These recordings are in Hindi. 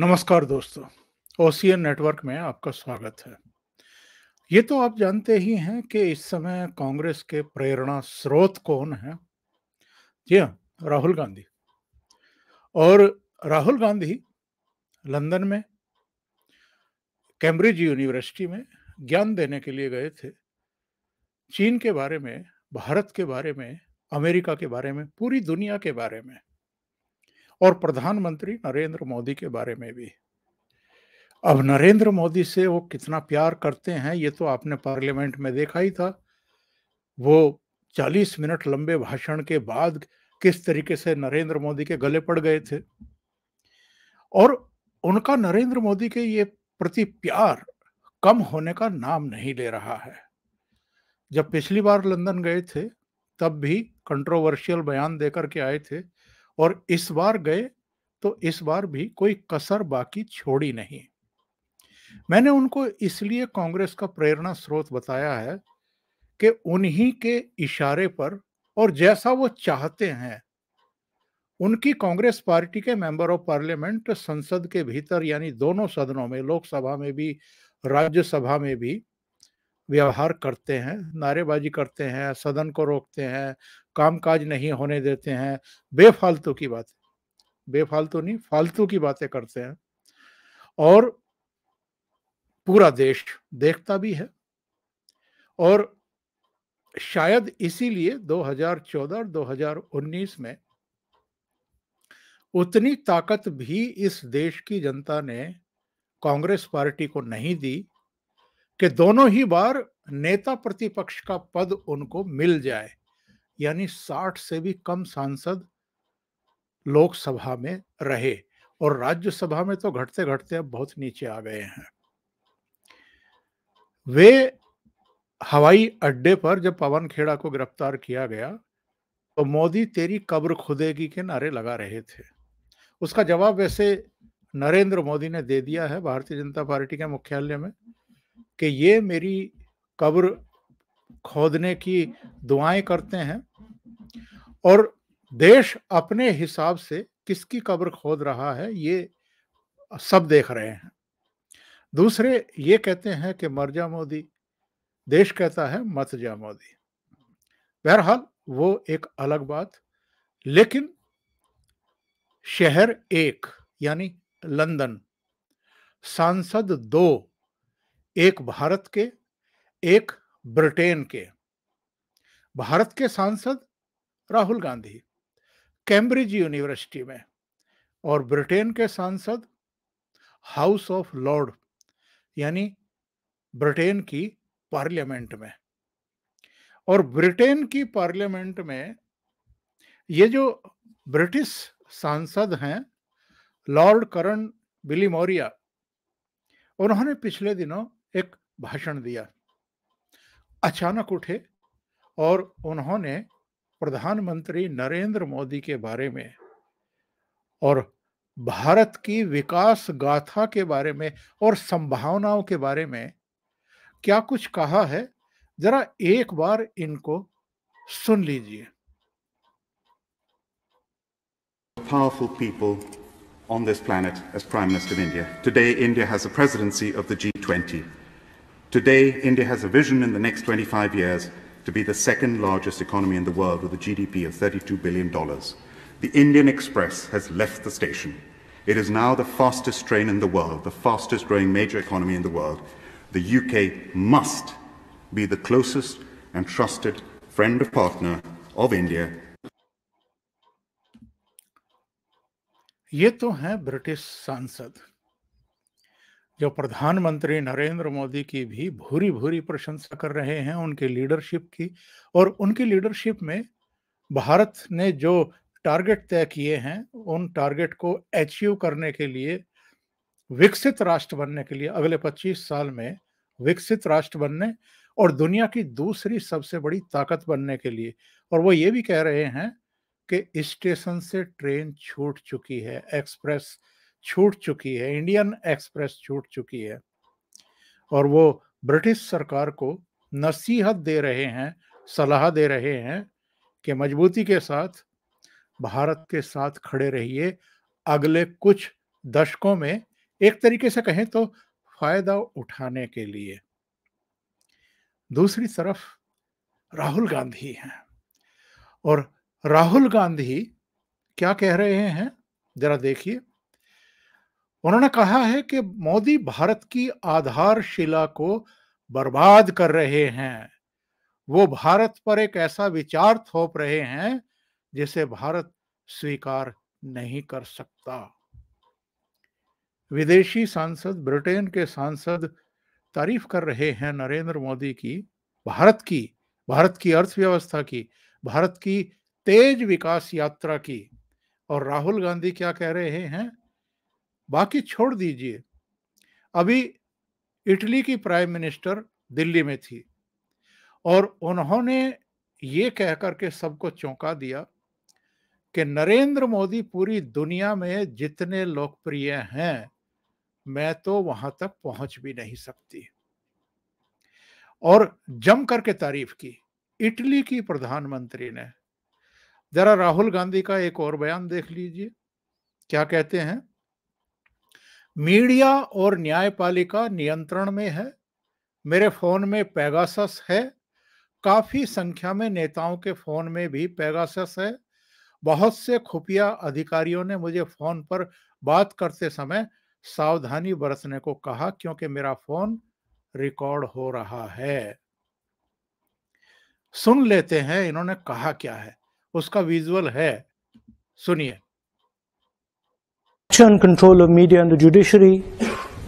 नमस्कार दोस्तों ओसीएन नेटवर्क में आपका स्वागत है ये तो आप जानते ही हैं कि इस समय कांग्रेस के प्रेरणा स्रोत कौन है जी हाँ राहुल गांधी और राहुल गांधी लंदन में कैम्ब्रिज यूनिवर्सिटी में ज्ञान देने के लिए गए थे चीन के बारे में भारत के बारे में अमेरिका के बारे में पूरी दुनिया के बारे में और प्रधानमंत्री नरेंद्र मोदी के बारे में भी अब नरेंद्र मोदी से वो कितना प्यार करते हैं ये तो आपने पार्लियामेंट में देखा ही था वो 40 मिनट लंबे भाषण के बाद किस तरीके से नरेंद्र मोदी के गले पड़ गए थे और उनका नरेंद्र मोदी के ये प्रति प्यार कम होने का नाम नहीं ले रहा है जब पिछली बार लंदन गए थे तब भी कंट्रोवर्शियल बयान देकर के आए थे और इस बार गए तो इस बार भी कोई कसर बाकी छोड़ी नहीं मैंने उनको इसलिए कांग्रेस का प्रेरणा स्रोत बताया है कि उन्हीं के इशारे पर और जैसा वो चाहते हैं उनकी कांग्रेस पार्टी के मेंबर ऑफ पार्लियामेंट संसद के भीतर यानी दोनों सदनों में लोकसभा में भी राज्यसभा में भी व्यवहार करते हैं नारेबाजी करते हैं सदन को रोकते हैं कामकाज नहीं होने देते हैं बेफालतू की बात बेफालतू नहीं फालतू की बातें करते हैं और पूरा देश देखता भी है और शायद इसीलिए 2014 2019 में उतनी ताकत भी इस देश की जनता ने कांग्रेस पार्टी को नहीं दी कि दोनों ही बार नेता प्रतिपक्ष का पद उनको मिल जाए यानी 60 से भी कम सांसद लोकसभा में रहे और राज्यसभा में तो घटते घटते अब बहुत नीचे आ गए हैं वे हवाई अड्डे पर जब पवन खेड़ा को गिरफ्तार किया गया तो मोदी तेरी कब्र खुदेगी के नारे लगा रहे थे उसका जवाब वैसे नरेंद्र मोदी ने दे दिया है भारतीय जनता पार्टी के मुख्यालय में कि ये मेरी कब्र खोदने की दुआएं करते हैं और देश अपने हिसाब से किसकी कब्र खोद रहा है ये सब देख रहे हैं दूसरे ये कहते हैं कि मर जा मोदी देश कहता है मत जा मोदी बहरहाल वो एक अलग बात लेकिन शहर एक यानी लंदन सांसद दो एक भारत के एक ब्रिटेन के भारत के सांसद राहुल गांधी कैम्ब्रिज यूनिवर्सिटी में और ब्रिटेन के सांसद हाउस ऑफ लॉर्ड यानी ब्रिटेन की पार्लियामेंट में और ब्रिटेन की पार्लियामेंट में ये जो ब्रिटिश सांसद हैं लॉर्ड करण बिली मौर्या उन्होंने पिछले दिनों एक भाषण दिया अचानक उठे और उन्होंने प्रधानमंत्री नरेंद्र मोदी के बारे में और भारत की विकास गाथा के बारे में और संभावनाओं के बारे में क्या कुछ कहा है जरा एक बार इनको सुन लीजिए powerful people on this planet as Prime Minister of India. Today, India has the presidency of Today, India has a vision in the next 25 years to be the second largest economy in the world with a GDP of $32 billion. The Indian Express has left the station. It is now the fastest train in the world, the fastest growing major economy in the world. The UK must be the closest and trusted friend and partner of India. ये तो है ब्रिटिश सांसद जो प्रधानमंत्री नरेंद्र मोदी की भी भूरी भूरी प्रशंसा कर रहे हैं उनके लीडरशिप की और उनकी लीडरशिप में भारत ने जो टारगेट तय किए हैं उन टारगेट को अचीव करने के लिए विकसित राष्ट्र बनने के लिए अगले 25 साल में विकसित राष्ट्र बनने और दुनिया की दूसरी सबसे बड़ी ताकत बनने के लिए और वो ये भी कह रहे हैं कि स्टेशन से ट्रेन छूट चुकी है एक्सप्रेस छूट चुकी है इंडियन एक्सप्रेस छूट चुकी है और वो ब्रिटिश सरकार को नसीहत दे रहे हैं सलाह दे रहे हैं कि मजबूती के साथ भारत के साथ खड़े रहिए अगले कुछ दशकों में एक तरीके से कहें तो फायदा उठाने के लिए दूसरी तरफ राहुल गांधी हैं और राहुल गांधी क्या कह रहे हैं जरा देखिए उन्होंने कहा है कि मोदी भारत की आधारशिला को बर्बाद कर रहे हैं वो भारत पर एक ऐसा विचार थोप रहे हैं जिसे भारत स्वीकार नहीं कर सकता विदेशी सांसद ब्रिटेन के सांसद तारीफ कर रहे हैं नरेंद्र मोदी की भारत की भारत की अर्थव्यवस्था की भारत की तेज विकास यात्रा की और राहुल गांधी क्या कह रहे हैं बाकी छोड़ दीजिए अभी इटली की प्राइम मिनिस्टर दिल्ली में थी और उन्होंने ये कहकर के सबको चौंका दिया कि नरेंद्र मोदी पूरी दुनिया में जितने लोकप्रिय हैं मैं तो वहां तक पहुंच भी नहीं सकती और जम करके तारीफ की इटली की प्रधानमंत्री ने जरा राहुल गांधी का एक और बयान देख लीजिए क्या कहते हैं मीडिया और न्यायपालिका नियंत्रण में है मेरे फोन में पैगासस है काफी संख्या में नेताओं के फोन में भी पैगासस है बहुत से खुफिया अधिकारियों ने मुझे फोन पर बात करते समय सावधानी बरतने को कहा क्योंकि मेरा फोन रिकॉर्ड हो रहा है सुन लेते हैं इन्होंने कहा क्या है उसका विजुअल है सुनिए and control of media and the judiciary,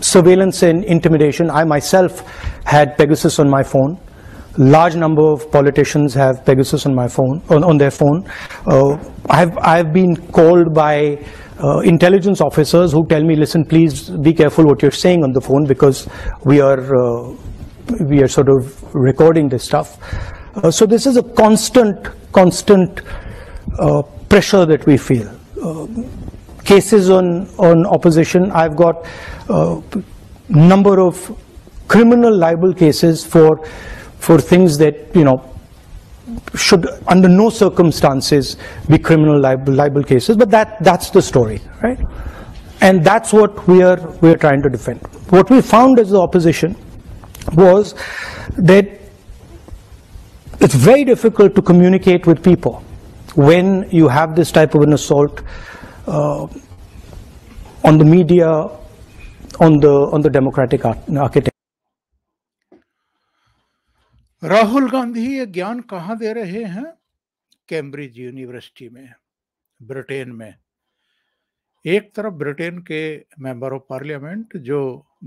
surveillance and intimidation. I myself had Pegasus on my phone. Large number of politicians have Pegasus on my phone, on, on their phone. Uh, I've, I've been called by uh, intelligence officers who tell me, listen, please be careful what you're saying on the phone because we are, uh, we are sort of recording this stuff. Uh, so this is a constant, constant uh, pressure that we feel. Uh, cases on, on opposition. I've got a uh, number of criminal libel cases for, for things that, you know, should under no circumstances be criminal libel, libel cases, but that, that's the story, right? And that's what we are, we are trying to defend. What we found as the opposition was that it's very difficult to communicate with people when you have this type of an assault Uh, on the media, on the on the democratic architecture. Rahul Gandhi ये ज्ञान कहाँ दे रहे हैं कैम्ब्रिज यूनिवर्सिटी में ब्रिटेन में एक तरफ ब्रिटेन के मेंबर ऑफ पार्लियामेंट जो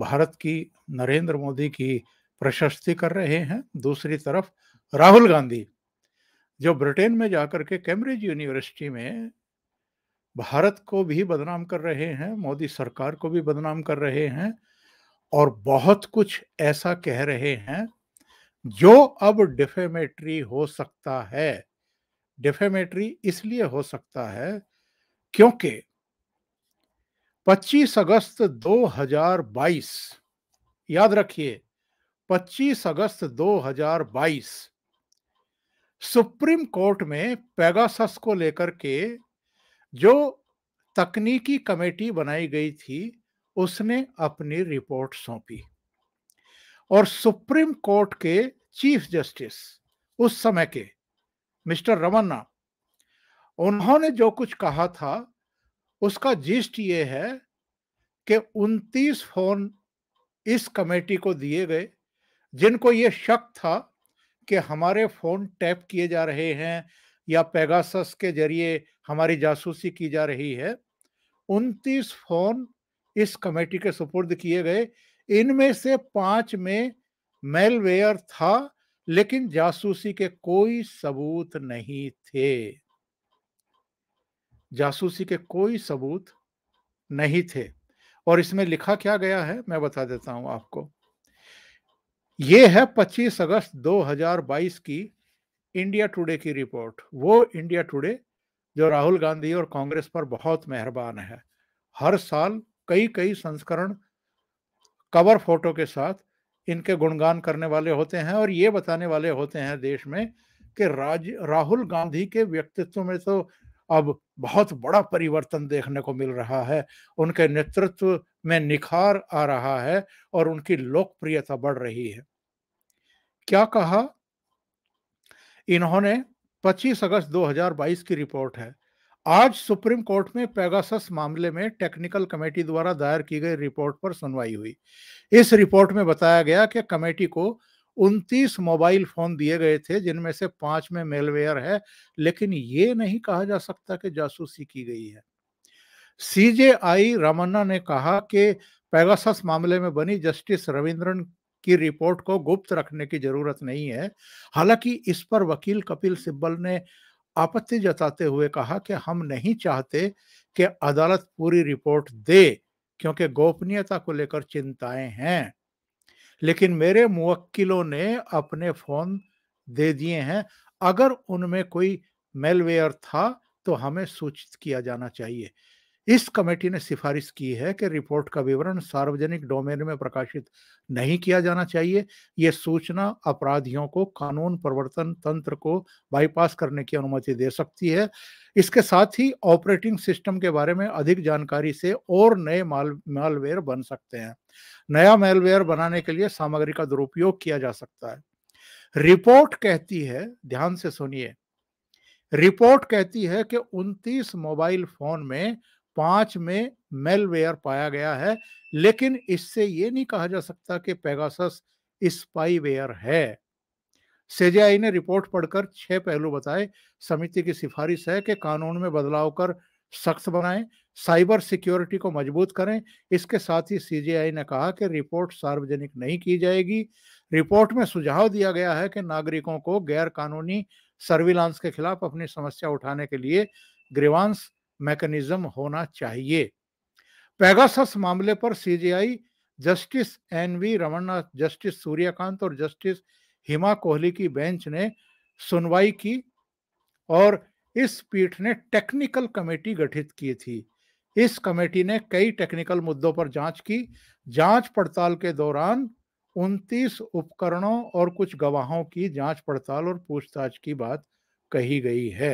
भारत की नरेंद्र मोदी की प्रशस्ति कर रहे हैं दूसरी तरफ राहुल गांधी जो ब्रिटेन में जाकर के कैम्ब्रिज यूनिवर्सिटी में भारत को भी बदनाम कर रहे हैं मोदी सरकार को भी बदनाम कर रहे हैं और बहुत कुछ ऐसा कह रहे हैं जो अब डिफेमेटरी हो सकता है डिफेमेटरी इसलिए हो सकता है क्योंकि 25 अगस्त 2022 याद रखिए 25 अगस्त 2022 सुप्रीम कोर्ट में पेगासस को लेकर के जो तकनीकी कमेटी बनाई गई थी उसने अपनी रिपोर्ट सौंपी और सुप्रीम कोर्ट के चीफ जस्टिस उस समय के मिस्टर रमन्ना उन्होंने जो कुछ कहा था उसका जिस्ट ये है कि 29 फोन इस कमेटी को दिए गए जिनको ये शक था कि हमारे फोन टैप किए जा रहे हैं या पेगासस के जरिए हमारी जासूसी की जा रही है उनतीस फोन इस कमेटी के सुपुर्द किए गए इनमें से पांच में मेलवेयर था लेकिन जासूसी के कोई सबूत नहीं थे जासूसी के कोई सबूत नहीं थे और इसमें लिखा क्या गया है मैं बता देता हूं आपको ये है 25 अगस्त 2022 की इंडिया टुडे की रिपोर्ट वो इंडिया टुडे जो राहुल गांधी और कांग्रेस पर बहुत मेहरबान है हर साल कई कई संस्करण कवर फोटो के साथ इनके गुणगान करने वाले होते हैं और ये बताने वाले होते हैं देश में कि राज राहुल गांधी के व्यक्तित्व में तो अब बहुत बड़ा परिवर्तन देखने को मिल रहा है उनके नेतृत्व में निखार आ रहा है और उनकी लोकप्रियता बढ़ रही है क्या कहा इन्होंने 25 अगस्त 2022 की रिपोर्ट है आज सुप्रीम कोर्ट में पेगासस मामले में टेक्निकल कमेटी द्वारा दायर की गई रिपोर्ट पर सुनवाई हुई इस रिपोर्ट में बताया गया कि कमेटी को 29 मोबाइल फोन दिए गए थे जिनमें से पांच में मेलवेयर है लेकिन ये नहीं कहा जा सकता कि जासूसी की गई है सीजेआई रमन्ना ने कहा कि पेगासस मामले में बनी जस्टिस रविंद्रन की रिपोर्ट को गुप्त रखने की जरूरत नहीं है हालांकि इस पर वकील कपिल सिब्बल ने आपत्ति जताते हुए कहा कि हम नहीं चाहते कि अदालत पूरी रिपोर्ट दे क्योंकि गोपनीयता को लेकर चिंताएं हैं लेकिन मेरे मुवक्किलों ने अपने फोन दे दिए हैं अगर उनमें कोई मेलवेयर था तो हमें सूचित किया जाना चाहिए इस कमेटी ने सिफारिश की है कि रिपोर्ट का विवरण सार्वजनिक डोमेन में प्रकाशित नहीं किया जाना चाहिए यह सूचना अपराधियों को कानून प्रवर्तन तंत्र को बाईपास करने की अनुमति दे सकती है इसके साथ ही ऑपरेटिंग सिस्टम के बारे में अधिक जानकारी से और नए माल मालवेयर बन सकते हैं नया मेलवेयर बनाने के लिए सामग्री का दुरुपयोग किया जा सकता है रिपोर्ट कहती है ध्यान से सुनिए रिपोर्ट कहती है कि 29 मोबाइल फोन में पांच में मेलवेयर पाया गया है लेकिन इससे ये नहीं कहा जा सकता कि पेगासस स्पाईवेयर है सेजेआई ने रिपोर्ट पढ़कर छह पहलू बताए समिति की सिफारिश है कि कानून में बदलाव कर सख्त बनाएं साइबर सिक्योरिटी को मजबूत करें इसके साथ ही सीजेआई ने कहा कि रिपोर्ट सार्वजनिक नहीं की जाएगी रिपोर्ट में सुझाव दिया गया है कि नागरिकों को गैर कानूनी सर्विलांस के खिलाफ अपनी समस्या उठाने के लिए ग्रीवांश मैकेनिज्म होना चाहिए पैगासस मामले पर CJI justice N V Ramana justice Suryakant और जस्टिस हिमा कोहली की बेंच ने सुनवाई की और इस पीठ ने टेक्निकल कमेटी गठित की थी इस कमेटी ने कई टेक्निकल मुद्दों पर जांच की जांच पड़ताल के दौरान 29 उपकरणों और कुछ गवाहों की जांच पड़ताल और पूछताछ की बात कही गई है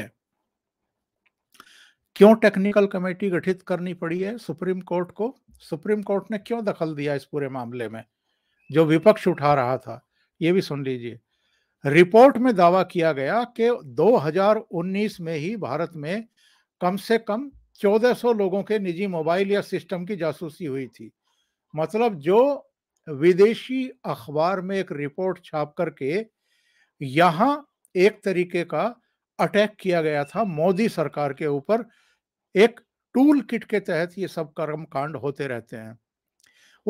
क्यों टेक्निकल कमेटी गठित करनी पड़ी है सुप्रीम कोर्ट को सुप्रीम कोर्ट ने क्यों दखल दिया इस पूरे मामले में जो विपक्ष उठा रहा था ये भी सुन लीजिए रिपोर्ट में दावा किया गया कि 2019 में ही भारत में कम से कम 1400 लोगों के निजी मोबाइल या सिस्टम की जासूसी हुई थी मतलब जो विदेशी अखबार में एक रिपोर्ट छाप करके यहाँ एक तरीके का अटैक किया गया था मोदी सरकार के ऊपर एक टूल किट के तहत ये सब कर्म कांड होते रहते हैं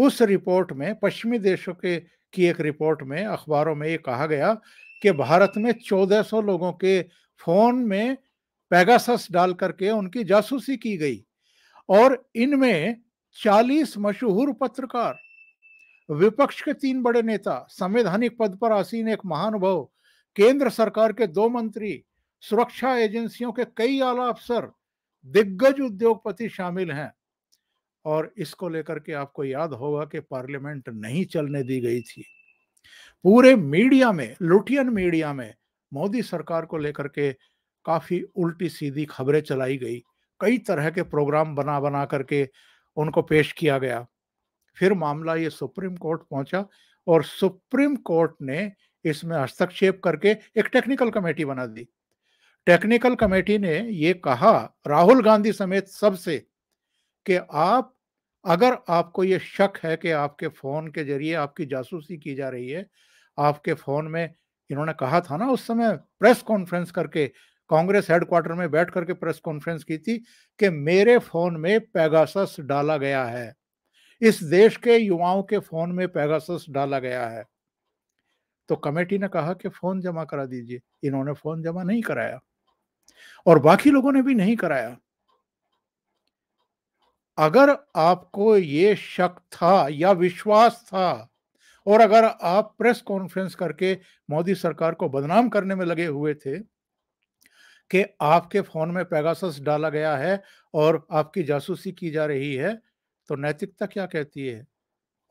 उस रिपोर्ट में पश्चिमी देशों के की एक रिपोर्ट में अखबारों में ये कहा गया कि भारत में 1400 लोगों के फोन में पैगासस डाल करके उनकी जासूसी की गई और इनमें 40 मशहूर पत्रकार विपक्ष के तीन बड़े नेता संवैधानिक पद पर आसीन एक महानुभव केंद्र सरकार के दो मंत्री सुरक्षा एजेंसियों के कई आला अफसर दिग्गज उद्योगपति शामिल हैं और इसको लेकर के आपको याद होगा कि पार्लियामेंट नहीं चलने दी गई थी पूरे मीडिया में लुटियन मीडिया में मोदी सरकार को लेकर के काफ़ी उल्टी सीधी खबरें चलाई गई कई तरह के प्रोग्राम बना बना करके उनको पेश किया गया फिर मामला ये सुप्रीम कोर्ट पहुंचा और सुप्रीम कोर्ट ने इसमें हस्तक्षेप करके एक टेक्निकल कमेटी बना दी टेक्निकल कमेटी ने ये कहा राहुल गांधी समेत सबसे कि आप अगर आपको ये शक है कि आपके फ़ोन के जरिए आपकी जासूसी की जा रही है आपके फ़ोन में इन्होंने कहा था ना उस समय प्रेस कॉन्फ्रेंस करके कांग्रेस हेडक्वार्टर में बैठ करके प्रेस कॉन्फ्रेंस की थी कि मेरे फ़ोन में पैगासस डाला गया है इस देश के युवाओं के फ़ोन में पैगासस डाला गया है तो कमेटी ने कहा कि फोन जमा करा दीजिए इन्होंने फोन जमा नहीं कराया और बाकी लोगों ने भी नहीं कराया अगर आपको ये शक था या विश्वास था और अगर आप प्रेस कॉन्फ्रेंस करके मोदी सरकार को बदनाम करने में लगे हुए थे कि आपके फोन में पैगासस डाला गया है और आपकी जासूसी की जा रही है तो नैतिकता क्या कहती है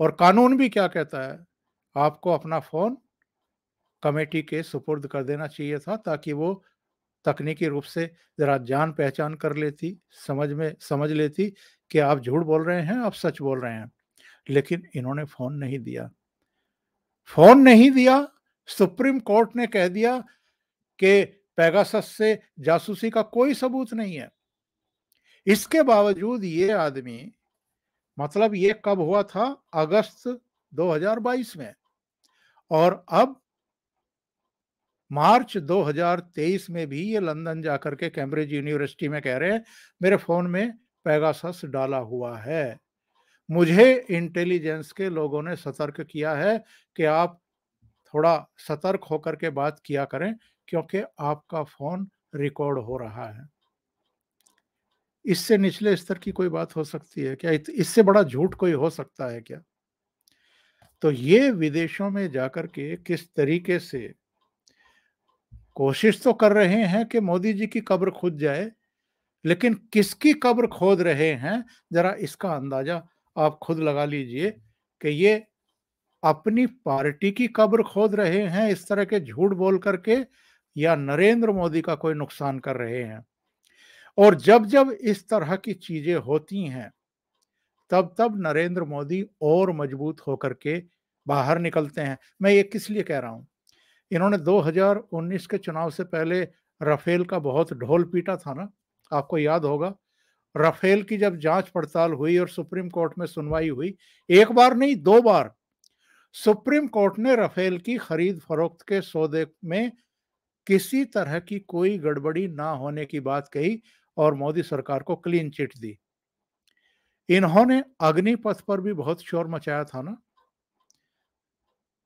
और कानून भी क्या कहता है आपको अपना फोन कमेटी के सुपुर्द कर देना चाहिए था ताकि वो तकनीकी रूप से ज़रा जान पहचान कर लेती समझ में समझ लेती कि आप झूठ बोल रहे हैं आप सच बोल रहे हैं लेकिन इन्होंने फ़ोन नहीं दिया फ़ोन नहीं दिया सुप्रीम कोर्ट ने कह दिया कि पैगासस से जासूसी का कोई सबूत नहीं है इसके बावजूद ये आदमी मतलब ये कब हुआ था अगस्त 2022 में और अब मार्च 2023 में भी ये लंदन जाकर के कैम्ब्रिज यूनिवर्सिटी में कह रहे हैं मेरे फोन में पैगासस डाला हुआ है मुझे इंटेलिजेंस के लोगों ने सतर्क किया है कि आप थोड़ा सतर्क होकर के बात किया करें क्योंकि आपका फोन रिकॉर्ड हो रहा है इससे निचले स्तर की कोई बात हो सकती है क्या इससे बड़ा झूठ कोई हो सकता है क्या तो ये विदेशों में जाकर के किस तरीके से कोशिश तो कर रहे हैं कि मोदी जी की कब्र खुद जाए लेकिन किसकी कब्र खोद रहे हैं जरा इसका अंदाजा आप खुद लगा लीजिए कि ये अपनी पार्टी की कब्र खोद रहे हैं इस तरह के झूठ बोल करके या नरेंद्र मोदी का कोई नुकसान कर रहे हैं और जब जब इस तरह की चीजें होती हैं तब तब नरेंद्र मोदी और मजबूत होकर के बाहर निकलते हैं मैं ये किस लिए कह रहा हूं इन्होंने 2019 के चुनाव से पहले राफेल का बहुत ढोल पीटा था ना आपको याद होगा राफेल की जब जांच पड़ताल हुई और सुप्रीम कोर्ट में सुनवाई हुई एक बार नहीं दो बार सुप्रीम कोर्ट ने राफेल की खरीद फरोख्त के सौदे में किसी तरह की कोई गड़बड़ी ना होने की बात कही और मोदी सरकार को क्लीन चिट दी इन्होंने अग्निपथ पर भी बहुत शोर मचाया था ना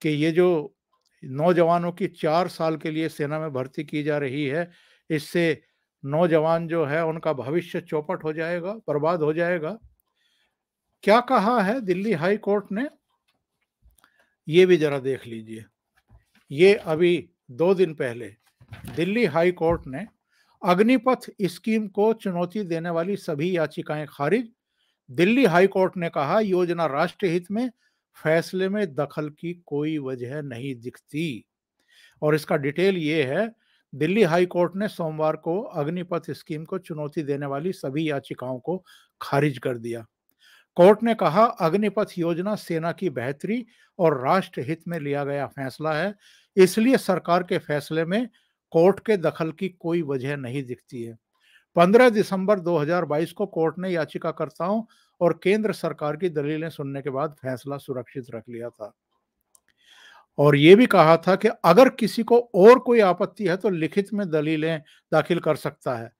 कि ये जो नौजवानों की चार साल के लिए सेना में भर्ती की जा रही है इससे नौजवान जो है उनका भविष्य चौपट हो जाएगा बर्बाद हो जाएगा क्या कहा है दिल्ली हाई कोर्ट ने ये भी जरा देख लीजिए ये अभी दो दिन पहले दिल्ली हाई कोर्ट ने अग्निपथ स्कीम को चुनौती देने वाली सभी याचिकाएं खारिज दिल्ली हाई कोर्ट ने कहा योजना राष्ट्र हित में फैसले में दखल की कोई वजह नहीं दिखती और इसका डिटेल ये है दिल्ली हाई कोर्ट ने सोमवार को अग्निपथ स्कीम को चुनौती देने वाली सभी याचिकाओं को खारिज कर दिया कोर्ट ने कहा अग्निपथ योजना सेना की बेहतरी और राष्ट्र हित में लिया गया फैसला है इसलिए सरकार के फैसले में कोर्ट के दखल की कोई वजह नहीं दिखती है 15 दिसंबर 2022 को कोर्ट ने याचिकाकर्ताओं और केंद्र सरकार की दलीलें सुनने के बाद फैसला सुरक्षित रख लिया था और ये भी कहा था कि अगर किसी को और कोई आपत्ति है तो लिखित में दलीलें दाखिल कर सकता है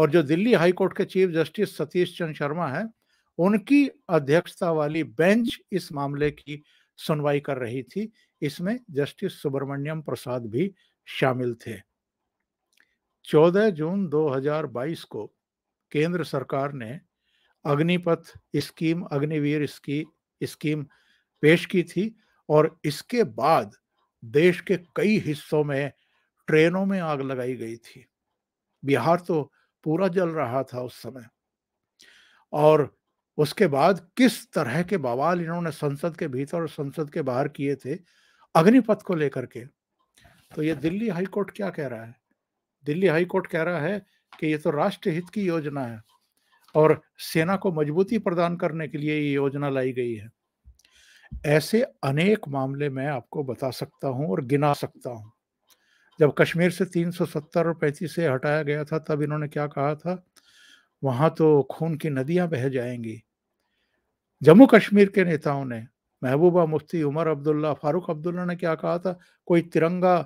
और जो दिल्ली हाईकोर्ट के चीफ जस्टिस सतीश चंद शर्मा है उनकी अध्यक्षता वाली बेंच इस मामले की सुनवाई कर रही थी इसमें जस्टिस सुब्रमण्यम प्रसाद भी शामिल थे 14 जून 2022 को केंद्र सरकार ने अग्निपथ स्कीम अग्निवीर इसकी स्कीम पेश की थी और इसके बाद देश के कई हिस्सों में ट्रेनों में आग लगाई गई थी बिहार तो पूरा जल रहा था उस समय और उसके बाद किस तरह के बवाल इन्होंने संसद के भीतर और संसद के बाहर किए थे अग्निपथ को लेकर के तो ये दिल्ली हाईकोर्ट क्या कह रहा है दिल्ली हाईकोर्ट कह रहा है कि ये तो राष्ट्र हित की योजना है और सेना को मजबूती प्रदान करने के लिए ये योजना लाई गई है ऐसे अनेक मामले मैं आपको बता सकता हूं और गिना सकता हूं जब कश्मीर से 370 और पैंतीस से हटाया गया था तब इन्होंने क्या कहा था वहां तो खून की नदियां बह जाएंगी जम्मू कश्मीर के नेताओं ने महबूबा मुफ्ती उमर अब्दुल्ला फारूक अब्दुल्ला ने क्या कहा था कोई तिरंगा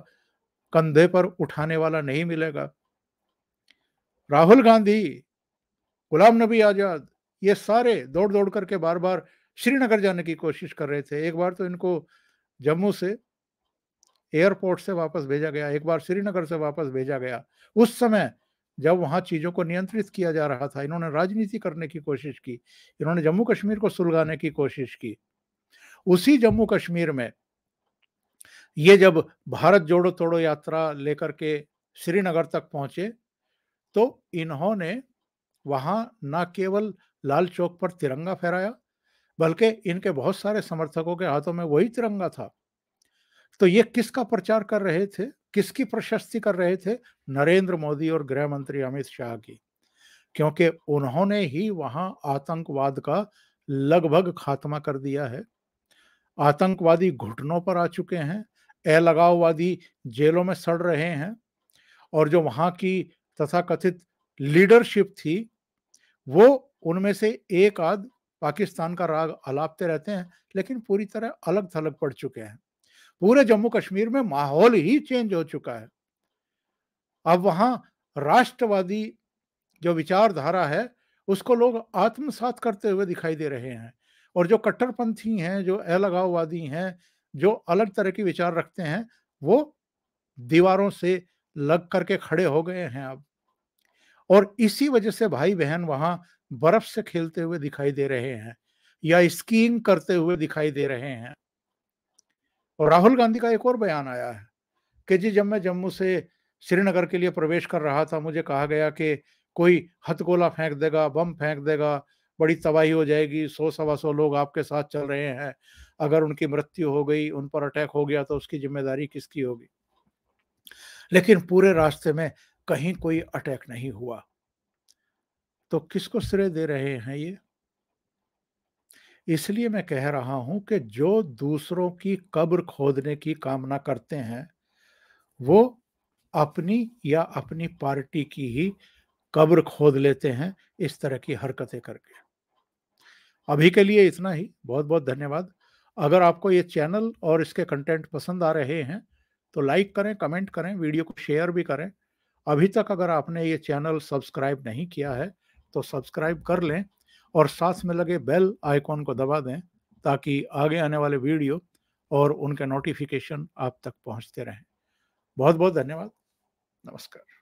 कंधे पर उठाने वाला नहीं मिलेगा राहुल गांधी गुलाम नबी आज़ाद ये सारे दौड़ दौड़ करके बार बार श्रीनगर जाने की कोशिश कर रहे थे एक बार तो इनको जम्मू से एयरपोर्ट से वापस भेजा गया एक बार श्रीनगर से वापस भेजा गया उस समय जब वहाँ चीज़ों को नियंत्रित किया जा रहा था इन्होंने राजनीति करने की कोशिश की इन्होंने जम्मू कश्मीर को सुलगाने की कोशिश की उसी जम्मू कश्मीर में ये जब भारत जोड़ो तोड़ो यात्रा लेकर के श्रीनगर तक पहुंचे तो इन्होंने वहां न केवल लाल चौक पर तिरंगा फहराया बल्कि इनके बहुत सारे समर्थकों के हाथों में वही तिरंगा था तो ये किसका प्रचार कर रहे थे किसकी प्रशस्ति कर रहे थे नरेंद्र मोदी और गृह मंत्री अमित शाह की क्योंकि उन्होंने ही वहां आतंकवाद का लगभग खात्मा कर दिया है आतंकवादी घुटनों पर आ चुके हैं अलगाववादी जेलों में सड़ रहे हैं और जो वहां की तथाकथित लीडरशिप थी वो उनमें से एक आध पाकिस्तान का राग अलापते रहते हैं लेकिन पूरी तरह अलग थलग पड़ चुके हैं पूरे जम्मू कश्मीर में माहौल ही चेंज हो चुका है अब वहां राष्ट्रवादी जो विचारधारा है उसको लोग आत्मसात करते हुए दिखाई दे रहे हैं और जो कट्टरपंथी हैं जो अलगाववादी हैं जो अलग तरह के विचार रखते हैं वो दीवारों से लग करके खड़े हो गए हैं अब और इसी वजह से भाई बहन वहां बर्फ से खेलते हुए दिखाई दे रहे हैं या स्कीइंग करते हुए दिखाई दे रहे हैं और राहुल गांधी का एक और बयान आया है कि जी जब मैं जम्मू से श्रीनगर के लिए प्रवेश कर रहा था मुझे कहा गया कि कोई हथगोला फेंक देगा बम फेंक देगा बड़ी तबाही हो जाएगी सौ सवा सौ लोग आपके साथ चल रहे हैं अगर उनकी मृत्यु हो गई उन पर अटैक हो गया तो उसकी जिम्मेदारी किसकी होगी लेकिन पूरे रास्ते में कहीं कोई अटैक नहीं हुआ तो किसको श्रेय दे रहे हैं ये इसलिए मैं कह रहा हूं कि जो दूसरों की कब्र खोदने की कामना करते हैं वो अपनी या अपनी पार्टी की ही कब्र खोद लेते हैं इस तरह की हरकतें करके अभी के लिए इतना ही बहुत बहुत धन्यवाद अगर आपको ये चैनल और इसके कंटेंट पसंद आ रहे हैं तो लाइक करें कमेंट करें वीडियो को शेयर भी करें अभी तक अगर आपने ये चैनल सब्सक्राइब नहीं किया है तो सब्सक्राइब कर लें और साथ में लगे बेल आइकॉन को दबा दें ताकि आगे आने वाले वीडियो और उनके नोटिफिकेशन आप तक पहुंचते रहें बहुत बहुत धन्यवाद नमस्कार